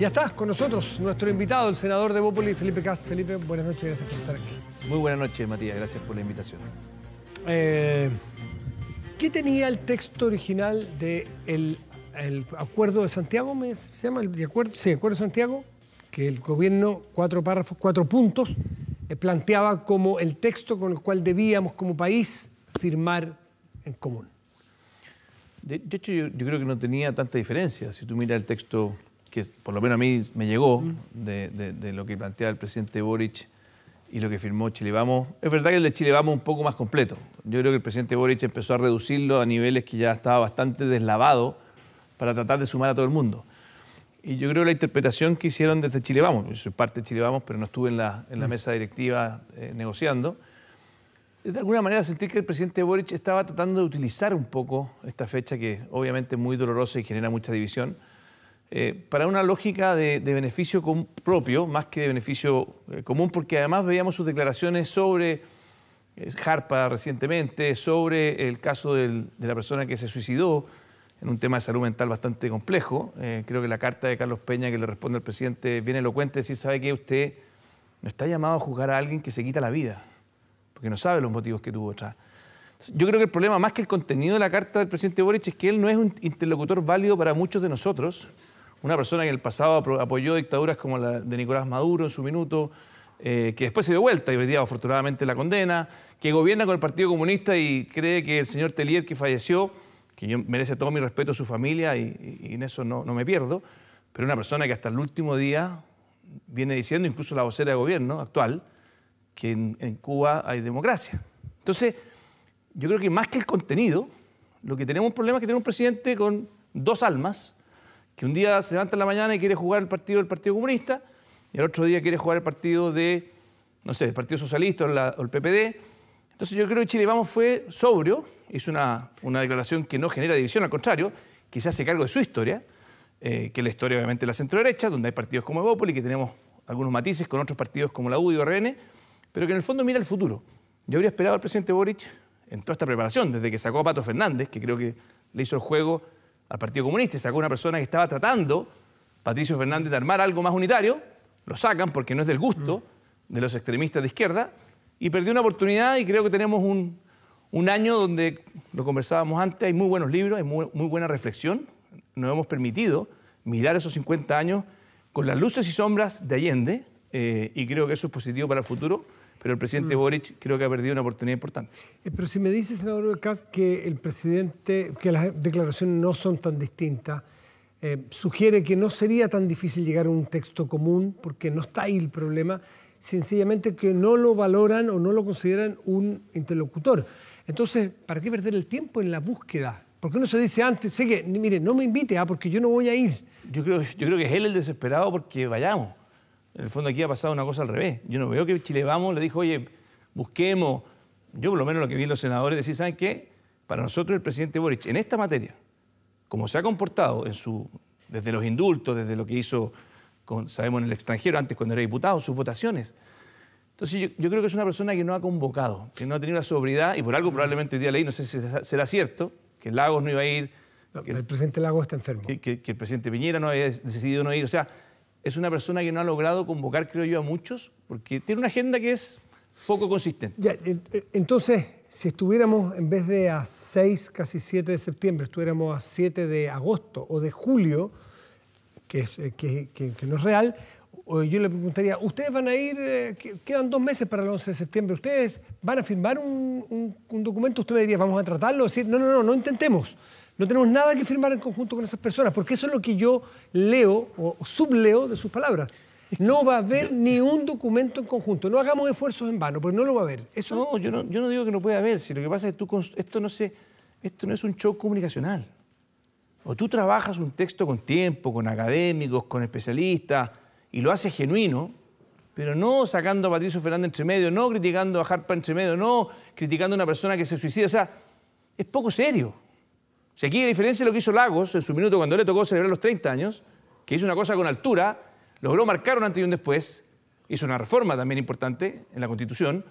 Ya está con nosotros nuestro invitado, el senador de Bópoli, Felipe Cas. Felipe, buenas noches, gracias por estar aquí. Muy buenas noches, Matías, gracias por la invitación. Eh, ¿Qué tenía el texto original del Acuerdo de Santiago? ¿Se llama el acuerdo? Sí, Acuerdo de Santiago, que el gobierno, cuatro párrafos, cuatro puntos, eh, planteaba como el texto con el cual debíamos como país firmar en común. De, hecho, yo creo que no tenía tanta diferencia. Si tú miras el texto que por lo menos a mí me llegó de, lo que planteaba el presidente Boric y lo que firmó Chile Vamos. Es verdad que el de Chile Vamos un poco más completo. Yo creo que el presidente Boric empezó a reducirlo a niveles que ya estaba bastante deslavado para tratar de sumar a todo el mundo. Y yo creo que la interpretación que hicieron desde Chile Vamos, yo soy parte de Chile Vamos, pero no estuve en la, mesa directiva eh, negociando, de alguna manera sentí que el presidente Boric estaba tratando de utilizar un poco esta fecha que obviamente es muy dolorosa y genera mucha división, eh, para una lógica de, beneficio propio más que de beneficio eh, común, porque además veíamos sus declaraciones sobre eh, Harpa recientemente, sobre el caso de la persona que se suicidó en un tema de salud mental bastante complejo. creo que la carta de Carlos Peña que le responde al presidente es bien elocuente, decir, ¿sabe que Usted no está llamado a juzgar a alguien que se quita la vida, porque no sabe los motivos que tuvo atrás. Yo creo que el problema, más que el contenido de la carta del presidente Boric, es que él no es un interlocutor válido para muchos de nosotros, una persona que en el pasado apoyó dictaduras como la de Nicolás Maduro en su minuto, eh, que después se dio vuelta y hoy día afortunadamente la condena, que gobierna con el Partido Comunista y cree que el señor Telier que falleció, que merece todo mi respeto a su familia y, en eso no, me pierdo, pero una persona que hasta el último día viene diciendo, incluso la vocera de gobierno actual, que en, en Cuba hay democracia. Entonces, yo creo que más que el contenido, lo que tenemos un problema es que tenemos un presidente con dos almas, que un día se levanta en la mañana y quiere jugar el partido del Partido Comunista y el otro día quiere jugar el partido de, no sé, el Partido Socialista o, el PPD. Entonces yo creo que Chile Vamos fue sobrio, hizo una, una declaración que no genera división, al contrario, que se hace cargo de su historia, eh, que es la historia obviamente de la centroderecha, donde hay partidos como Evópolis, que tenemos algunos matices con otros partidos como la UDI o RN, pero que en el fondo mira el futuro. Yo habría esperado al presidente Boric en toda esta preparación, desde que sacó a Pato Fernández, que creo que le hizo el juego al Partido Comunista y sacó una persona que estaba tratando, Patricio Fernández, de armar algo más unitario, lo sacan porque no es del gusto mm. de los extremistas de izquierda, y perdió una oportunidad y creo que tenemos un, año donde, lo conversábamos antes, hay muy buenos libros, hay muy, buena reflexión, nos hemos permitido mirar esos 50 años con las luces y sombras de Allende, eh, y creo que eso es positivo para el futuro pero el presidente mm. Boric creo que ha perdido una oportunidad importante. Eh, pero si me dice, senador Lucas, que el presidente, que las declaraciones no son tan distintas, eh, sugiere que no sería tan difícil llegar a un texto común, porque no está ahí el problema, sencillamente que no lo valoran o no lo consideran un interlocutor. Entonces, ¿para qué perder el tiempo en la búsqueda? ¿Por qué no se dice antes, sé que, mire, no me invite, ah, porque yo no voy a ir? Yo creo, yo creo que es él el desesperado porque vayamos. En el fondo aquí ha pasado una cosa al revés. Yo no veo que Chile Vamos le dijo, oye, busquemos. Yo por lo menos lo que vi en los senadores decir, ¿saben qué? Para nosotros el presidente Boric, en esta materia, como se ha comportado desde los indultos, desde lo que hizo, con, sabemos, en el extranjero, antes cuando era diputado, sus votaciones. Entonces yo, creo que es una persona que no ha convocado, que no ha tenido la sobriedad, y por algo probablemente hoy día leí, no sé si será cierto, que Lagos no iba a ir. No, que el presidente Lagos está enfermo. Que, que, que el presidente Piñera no había decidido no ir. O sea, es una persona que no ha logrado convocar, creo yo, a muchos, porque tiene una agenda que es poco consistente. Ya, entonces, si estuviéramos, en vez de a 6, casi 7 de septiembre, estuviéramos a 7 de agosto o de julio, que, eh, no es real, yo le preguntaría, ustedes van a ir, eh, quedan dos meses para el 11 de septiembre, ¿ustedes van a firmar un, un documento? Usted me diría, vamos a tratarlo, decir, no, no, no, no intentemos no tenemos nada que firmar en conjunto con esas personas, porque eso es lo que yo leo o subleo de sus palabras. No va a haber ni un documento en conjunto. No hagamos esfuerzos en vano, porque no lo va a haber. Eso no, yo no, digo que no pueda haber. Si lo que pasa es que tú, esto, no es un show comunicacional. O tú trabajas un texto con tiempo, con académicos, con especialistas, y lo haces genuino, pero no sacando a Patricio Fernández entre medio, no criticando a Harpa entre medio, no criticando a una persona que se suicida. O sea, es poco serio. Si aquí, a diferencia de lo que hizo Lagos en su minuto cuando le tocó celebrar los 30 años, que hizo una cosa con altura, logró marcar un antes y un después, hizo una reforma también importante en la Constitución,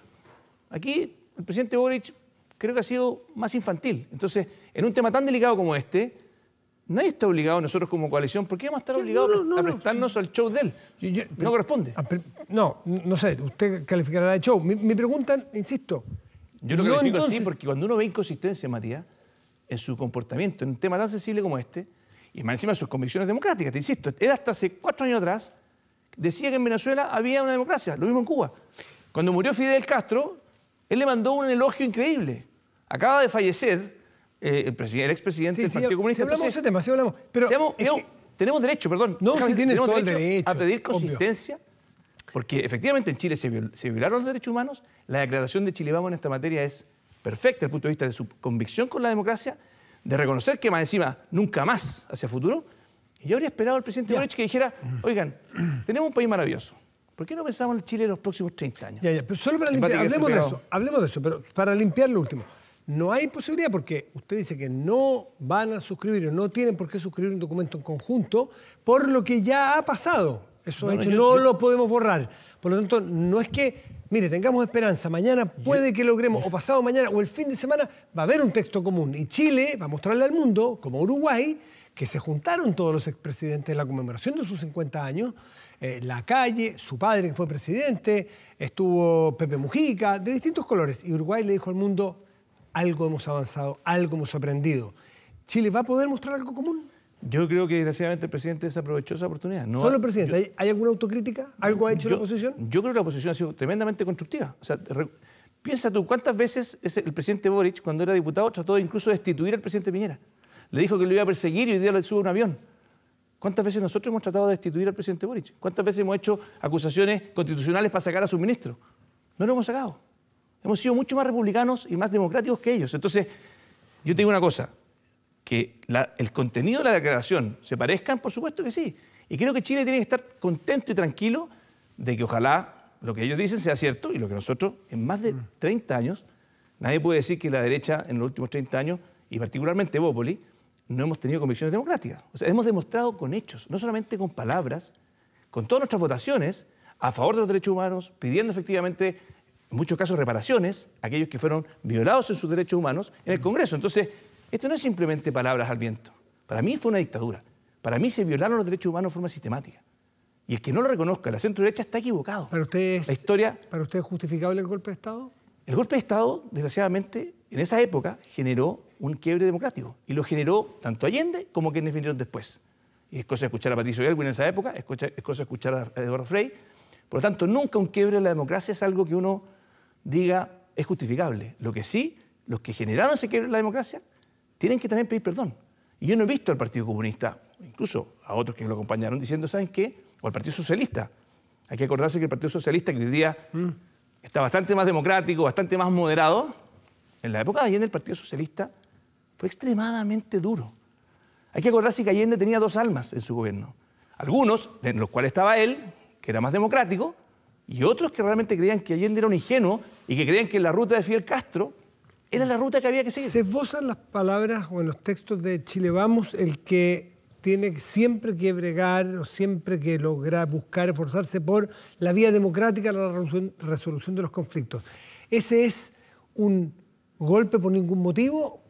aquí el presidente Boric creo que ha sido más infantil. Entonces, en un tema tan delicado como este, nadie está obligado, nosotros como coalición, ¿por qué vamos a estar obligados a prestarnos al show de él? no corresponde. Ah, no, no sé, usted calificará el show. Me, preguntan, insisto. Yo lo califico entonces... así porque cuando uno ve inconsistencia, Matías, en su comportamiento, en un tema tan sensible como este, y más encima sus convicciones democráticas, te insisto, era hasta hace cuatro años atrás decía que en Venezuela había una democracia, lo mismo en Cuba. Cuando murió Fidel Castro, él le mandó un elogio increíble. Acaba de fallecer eh, el, el expresidente del Partido Comunista. hablamos de ese tema, sí hablamos. Pero Tenemos derecho, perdón. No, si tiene derecho. A pedir consistencia. Porque efectivamente en Chile se, violaron los derechos humanos. La declaración de Chile Vamos en esta materia es perfecta desde el punto de vista de su convicción con la democracia, de reconocer que más encima nunca más hacia futuro, yo habría esperado al presidente Boric que dijera, oigan, tenemos un país maravilloso. ¿Por qué no pensamos en Chile en los próximos 30 años? Ya, ya, pero solo para limpiar, hablemos de eso, hablemos de eso, pero para limpiar lo último. No hay posibilidad porque usted dice que no van a suscribir o no tienen por qué suscribir un documento en conjunto por lo que ya ha pasado. Eso no, hecho no, lo podemos borrar. Por lo tanto, no es que mire, tengamos esperanza, mañana puede que logremos, o pasado mañana, o el fin de semana, va a haber un texto común. Y Chile va a mostrarle al mundo, como Uruguay, que se juntaron todos los expresidentes en la conmemoración de sus 50 años, eh, La Calle, su padre que fue presidente, estuvo Pepe Mujica, de distintos colores. Y Uruguay le dijo al mundo, algo hemos avanzado, algo hemos aprendido. ¿Chile va a poder mostrar algo común? Yo creo que desgraciadamente el presidente desaprovechó esa oportunidad. No, ¿Solo el presidente? ¿Hay, alguna autocrítica? ¿Algo ha hecho la oposición? Yo creo que la oposición ha sido tremendamente constructiva. sea, piensa tú, ¿cuántas veces el presidente Boric, cuando era diputado, trató incluso de destituir al presidente Piñera? Le dijo que lo iba a perseguir y hoy día le sube un avión. ¿Cuántas veces nosotros hemos tratado de destituir al presidente Boric? ¿Cuántas veces hemos hecho acusaciones constitucionales para sacar a su ministro? No lo hemos sacado. Hemos sido mucho más republicanos y más democráticos que ellos. Entonces, yo te digo una cosa, que el contenido de la declaración se parezcan, por supuesto que sí. Y creo que Chile tiene que estar contento y tranquilo de que ojalá lo que ellos dicen sea cierto y lo que nosotros en más de 30 mm. años, nadie puede decir que la derecha en los últimos 30 años, y particularmente Bópoli, no hemos tenido convicciones democráticas. O sea, hemos demostrado con hechos, no solamente con palabras, con todas nuestras votaciones a favor de los derechos humanos, pidiendo efectivamente en muchos casos reparaciones a aquellos que fueron violados en sus derechos humanos en el mm. Congreso. Entonces, esto no es simplemente palabras al viento. Para mí fue una dictadura. Para mí se violaron los derechos humanos de forma sistemática. Y el que no lo reconozca, la centro derecha está equivocado. ¿Para usted es, la historia, ¿Para usted es justificable el golpe de Estado? El golpe de Estado, desgraciadamente, en esa época generó un quiebre democrático. Y lo generó tanto Allende como quienes vinieron después. Y es cosa de escuchar a Patricio Elwin en esa época, es cosa, de escuchar a Eduardo Frey. Por lo tanto, nunca un quiebre de la democracia es algo que uno diga es justificable. Lo que sí, los que generaron ese quiebre de la democracia tienen que también pedir perdón. Y yo no he visto al Partido Comunista, incluso a otros que lo acompañaron, diciendo, ¿saben qué? O al Partido Socialista. Hay que acordarse que el Partido Socialista, que hoy día mm. está bastante más democrático, bastante más moderado, en la época de Allende el Partido Socialista fue extremadamente duro. Hay que acordarse que Allende tenía dos almas en su gobierno. Algunos, en los cuales estaba él, que era más democrático, y otros que realmente creían que Allende era un ingenuo y que creían que la ruta de Fidel Castro era la ruta que había que seguir. Se esbozan las palabras o en los textos de Chile Vamos el que tiene siempre que bregar o siempre que lograr buscar esforzarse por la vía democrática la resolución de los conflictos. ¿Ese es un golpe por ningún motivo?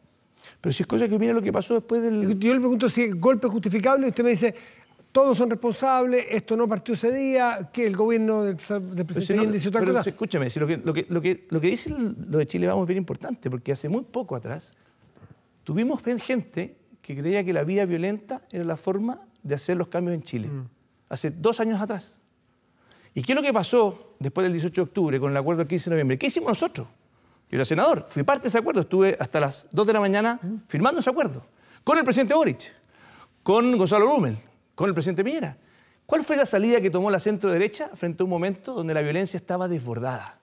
Pero si es cosa que mira lo que pasó después del... Yo le pregunto si el golpe es justificable y usted me dice, todos son responsables, esto no partió ese día, que el gobierno del, presidente si Escúchame, lo, que, lo, dice lo de Chile Vamos a bien importante, porque hace muy poco atrás tuvimos gente que creía que la vía violenta era la forma de hacer los cambios en Chile. Mm. Hace dos años atrás. ¿Y qué es lo que pasó después del 18 de octubre con el acuerdo del 15 de noviembre? ¿Qué hicimos nosotros? Yo era senador, fui parte de ese acuerdo, estuve hasta las 2 de la mañana mm. firmando ese acuerdo con el presidente Boric, con Gonzalo Rumel, con el presidente Piñera. ¿Cuál fue la salida que tomó la centro derecha frente a un momento donde la violencia estaba desbordada?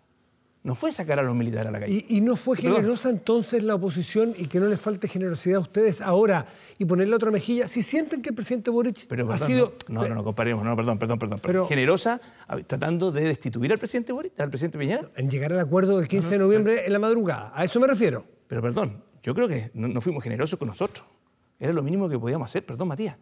No fue sacar a los militares a la calle. ¿Y, no fue generosa entonces la oposición y que no les falte generosidad a ustedes ahora y ponerle otra mejilla? Si sienten que el presidente Boric ha sido... No, no, no, comparemos, no, perdón, perdón, perdón. Pero, generosa tratando de destituir al presidente Boric, al presidente Piñera. En llegar al acuerdo del 15 de noviembre en la madrugada, a eso me refiero. Pero perdón, yo creo que no fuimos generosos con nosotros. Era lo mínimo que podíamos hacer, perdón, Matías.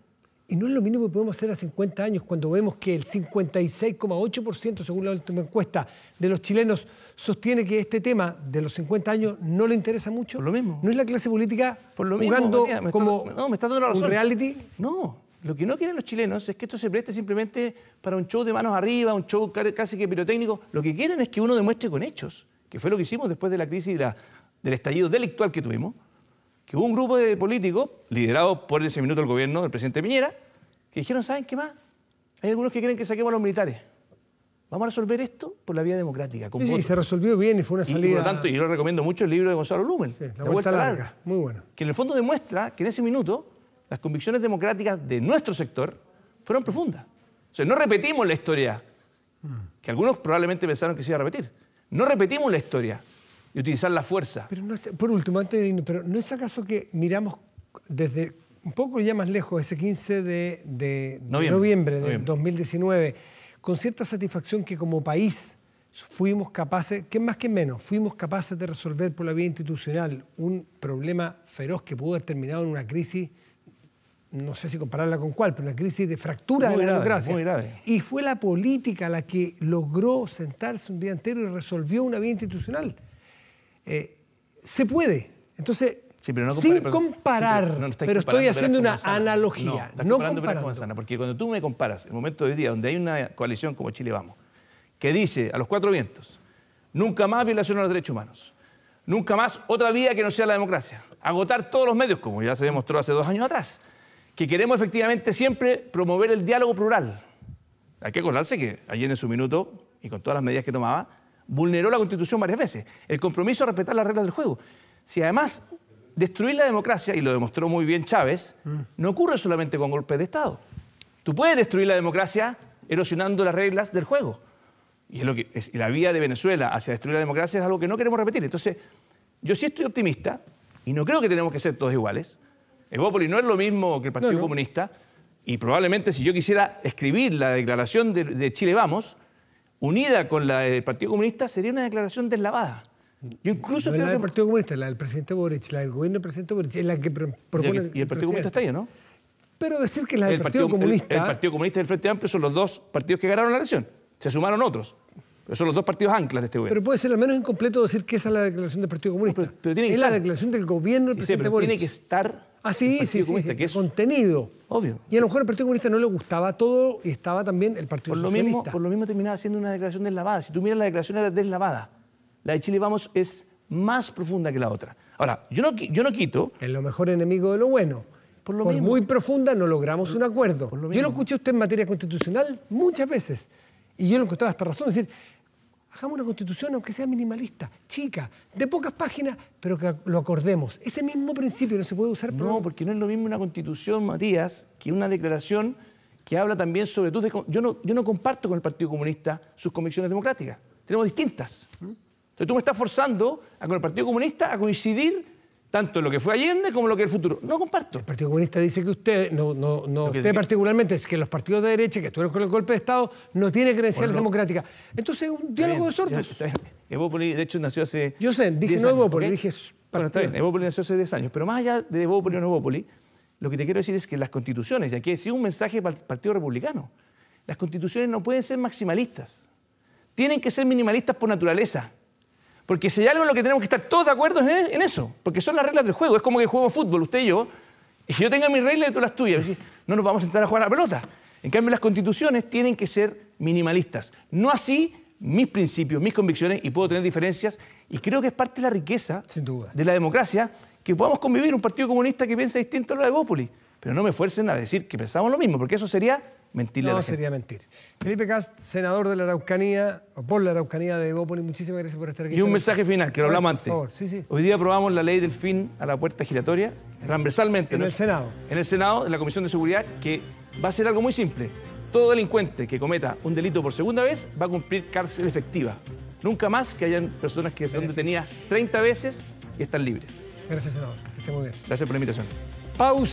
Y no es lo mínimo que podemos hacer a 50 años cuando vemos que el 56,8%, según la última encuesta, de los chilenos sostiene que este tema de los 50 años no le interesa mucho. lo mismo. ¿No es la clase política Por lo jugando como no, me está dando la un reality? No, lo que no quieren los chilenos es que esto se preste simplemente para un show de manos arriba, un show casi que pirotécnico. Lo que quieren es que uno demuestre con hechos, que fue lo que hicimos después de la crisis y del estallido delictual que tuvimos que hubo un grupo de políticos, liderados por ese minuto el gobierno del presidente Piñera, que dijeron, ¿saben qué más? Hay algunos que quieren que saquemos a los militares. Vamos a resolver esto por la vía democrática. sí, y se resolvió bien y fue una salida. por lo tanto, yo lo recomiendo mucho el libro de Gonzalo Lumen, la, Vuelta, larga. larga. Muy bueno. Que en el fondo demuestra que en ese minuto las convicciones democráticas de nuestro sector fueron profundas. O sea, no repetimos la historia, mm. que algunos probablemente pensaron que se iba a repetir. No repetimos la historia y utilizar la fuerza. Pero no por último, antes de pero ¿no es acaso que miramos desde un poco ya más lejos, ese 15 de, noviembre, de 2019, con cierta satisfacción que como país fuimos capaces, que más que menos, fuimos capaces de resolver por la vía institucional un problema feroz que pudo haber terminado en una crisis, no sé si compararla con cuál, pero una crisis de fractura de la democracia. Y fue la política la que logró sentarse un día entero y resolvió una vía institucional. Eh, se puede. Entonces, sin comparar, pero, estoy haciendo una analogía. No, comparando, porque cuando tú me comparas, el momento de hoy día, donde hay una coalición como Chile Vamos, que dice a los cuatro vientos, nunca más violación a los derechos humanos, nunca más otra vía que no sea la democracia, agotar todos los medios, como ya se demostró hace dos años atrás, que queremos efectivamente siempre promover el diálogo plural. Hay que acordarse que allí en su minuto, y con todas las medidas que tomaba, vulneró la Constitución varias veces. El compromiso a respetar las reglas del juego. Si además destruir la democracia, y lo demostró muy bien Chávez, mm. no ocurre solamente con golpes de Estado. Tú puedes destruir la democracia erosionando las reglas del juego. Y, es lo que, es, la vía de Venezuela hacia destruir la democracia es algo que no queremos repetir. Entonces, yo sí estoy optimista y no creo que tenemos que ser todos iguales. Evópolis no es lo mismo que el Partido Comunista y probablemente si yo quisiera escribir la declaración de, de Chile Vamos, unida con la del Partido Comunista sería una declaración deslavada. Yo incluso creo la del Partido Comunista, la del presidente Boric, la del gobierno del presidente Boric, es la que propone. Y el, Partido Comunista está ahí, ¿no? Pero decir que la del Partido, Comunista. El, Partido Comunista y el Frente Amplio son los dos partidos que ganaron la elección. Se sumaron otros. son los dos partidos anclas de este gobierno. Pero puede ser al menos incompleto decir que esa es la declaración del Partido Comunista. es la declaración del gobierno del presidente Boric. Tiene que estar Ah, sí, sí, contenido. Obvio. Y a lo mejor el Partido Comunista no le gustaba todo y estaba también el Partido Socialista. por lo mismo terminaba haciendo una declaración deslavada. Si tú miras la declaración era deslavada. La de Chile Vamos es más profunda que la otra. Ahora, yo no, yo no quito... Es lo mejor enemigo de lo bueno. Por, lo muy profunda no logramos un acuerdo. yo lo escuché usted en materia constitucional muchas veces. Y yo lo encontraba hasta razón. decir, Hagamos una constitución, aunque sea minimalista, chica, de pocas páginas, pero que lo acordemos. Ese mismo principio no se puede usar. No, porque no es lo mismo una constitución, Matías, que una declaración que habla también sobre... Tus... Yo no, yo no comparto con el Partido Comunista sus convicciones democráticas. Tenemos distintas. ¿Mm? Entonces tú me estás forzando con el Partido Comunista a coincidir tanto lo que fue Allende como lo que es el futuro. No comparto. El Partido Comunista dice que usted, no, no, particularmente, es que los partidos de derecha que estuvieron con el golpe de Estado no tienen credenciales democrática democráticas. Entonces un diálogo de sordos. de hecho, nació hace. Yo sé, dije no Evópolis, dije. Bueno, está bien, Evópolis nació hace 10 años. Pero más allá de Evópolis o no lo que te quiero decir es que las constituciones, y aquí he un mensaje para el Partido Republicano, las constituciones no pueden ser maximalistas. Tienen que ser minimalistas por naturaleza. Porque si hay algo en lo que tenemos que estar todos de acuerdo es en eso, porque son las reglas del juego. Es como que juego fútbol, usted y yo, y yo tenga mis reglas y tú las tuyas. No nos vamos a sentar a jugar a la pelota. En cambio, las constituciones tienen que ser minimalistas. No así mis principios, mis convicciones, y puedo tener diferencias. Y creo que es parte de la riqueza de la democracia que podamos convivir un partido comunista que piensa distinto a lo de Bópoli. Pero no me fuercen a decir que pensamos lo mismo, porque eso sería mentirle no, a sería mentir. Felipe Cast, senador de la Araucanía, o por la Araucanía de Bópoli, muchísimas gracias por estar aquí. Y un mensaje final, que lo hablamos antes. Por favor, sí, sí. Hoy día aprobamos la ley del fin a la puerta giratoria, transversalmente. En el Senado. En el Senado, en la Comisión de Seguridad, que va a ser algo muy simple. Todo delincuente que cometa un delito por segunda vez va a cumplir cárcel efectiva. Nunca más que hayan personas que se detenidas 30 veces y están libres. Gracias, senador. Que esté muy bien. Gracias por la invitación. Pausa.